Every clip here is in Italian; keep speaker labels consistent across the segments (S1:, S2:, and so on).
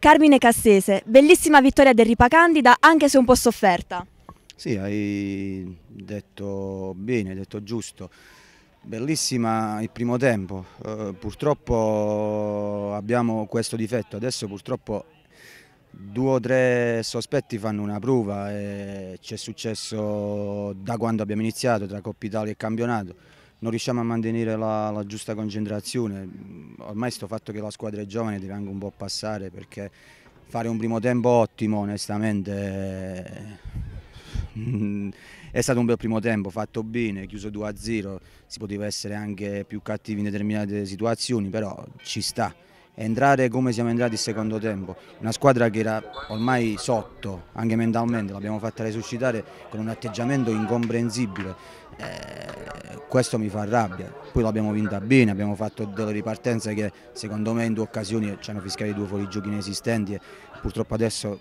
S1: Carmine Cassese, bellissima vittoria del Ripacandida anche se un po' sofferta.
S2: Sì, hai detto bene, hai detto giusto. Bellissima il primo tempo, uh, purtroppo abbiamo questo difetto, adesso purtroppo due o tre sospetti fanno una prova e ci è successo da quando abbiamo iniziato tra Coppa Italia e campionato non riusciamo a mantenere la, la giusta concentrazione. Ormai sto fatto che la squadra è giovane deve anche un po' passare perché fare un primo tempo ottimo onestamente eh, è stato un bel primo tempo, fatto bene, chiuso 2-0, si poteva essere anche più cattivi in determinate situazioni, però ci sta entrare come siamo entrati il secondo tempo, una squadra che era ormai sotto, anche mentalmente, l'abbiamo fatta resuscitare con un atteggiamento incomprensibile, eh, questo mi fa rabbia, poi l'abbiamo vinta bene, abbiamo fatto delle ripartenze che secondo me in due occasioni ci hanno fischiato due fuorigiochi inesistenti e purtroppo adesso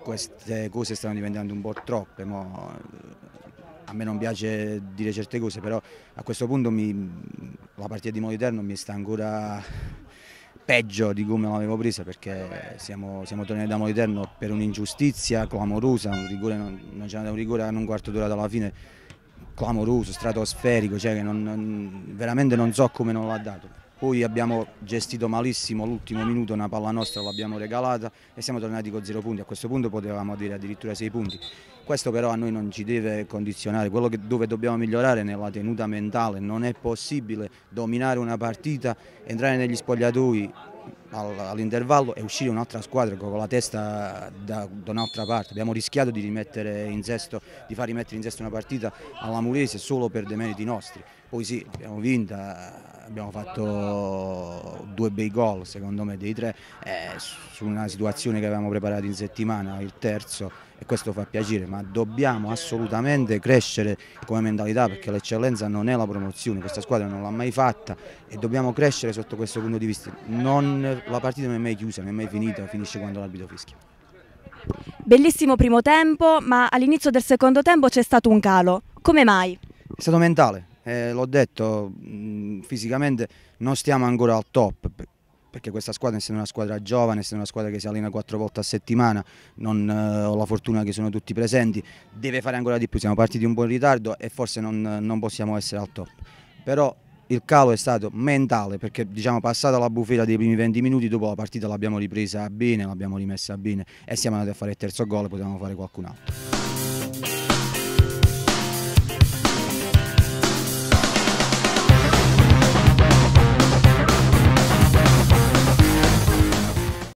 S2: queste cose stanno diventando un po' troppe, mo, a me non piace dire certe cose, però a questo punto mi, la partita di Moliterno mi sta ancora peggio di come l'avevo presa perché eh, siamo, siamo tornati da Moliterno per un'ingiustizia clamorosa, un rigore, non, non c'è andato un rigore a un quarto d'ora dalla fine, clamoroso, stratosferico, cioè che non, non, veramente non so come non l'ha dato. Poi abbiamo gestito malissimo l'ultimo minuto, una palla nostra l'abbiamo regalata e siamo tornati con zero punti. A questo punto potevamo dire addirittura sei punti. Questo però a noi non ci deve condizionare, quello che, dove dobbiamo migliorare è nella tenuta mentale, non è possibile dominare una partita, entrare negli spogliatoi all'intervallo e uscire un'altra squadra con la testa da, da un'altra parte. Abbiamo rischiato di, sesto, di, far rimettere in sesto una partita alla Murese solo per demeriti nostri. Poi sì, abbiamo vinta, abbiamo fatto due bei gol, secondo me dei tre, eh, su una situazione che avevamo preparato in settimana, il terzo, e questo fa piacere, ma dobbiamo assolutamente crescere come mentalità perché l'eccellenza non è la promozione, questa squadra non l'ha mai fatta e dobbiamo crescere sotto questo punto di vista. Non, la partita non è mai chiusa, non è mai finita, finisce quando l'arbitro fischia.
S1: Bellissimo primo tempo, ma all'inizio del secondo tempo c'è stato un calo. Come mai?
S2: È stato mentale, eh, l'ho detto, mh, mm, fisicamente non stiamo ancora al top, perché questa squadra, essendo una squadra giovane, essendo una squadra che si allena quattro volte a settimana, non eh, ho la fortuna che sono tutti presenti, deve fare ancora di più, siamo partiti un po' in ritardo e forse non, non possiamo essere al top. Però il calo è stato mentale perché diciamo passata la bufera dei primi 20 minuti dopo la partita l'abbiamo ripresa bene, l'abbiamo rimessa bene e siamo andati a fare il terzo gol, potevamo fare qualcun altro.